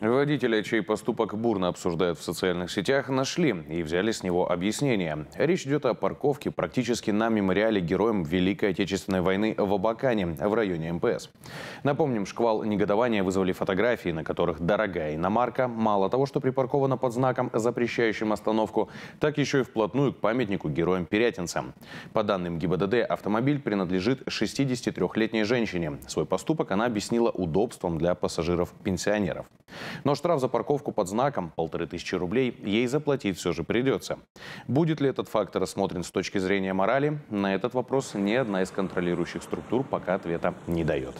Водителя, чей поступок бурно обсуждают в социальных сетях, нашли и взяли с него объяснение. Речь идет о парковке практически на мемориале героям Великой Отечественной войны в Абакане, в районе МПС. Напомним, шквал негодования вызвали фотографии, на которых дорогая иномарка мало того, что припаркована под знаком, запрещающим остановку, так еще и вплотную к памятнику героям-пирятинцам. По данным ГИБДД, автомобиль принадлежит 63-летней женщине. Свой поступок она объяснила удобством для пассажиров-пенсионеров. Но штраф за парковку под знаком полторы тысячи рублей ей заплатить все же придется. Будет ли этот фактор рассмотрен с точки зрения морали? На этот вопрос ни одна из контролирующих структур пока ответа не дает.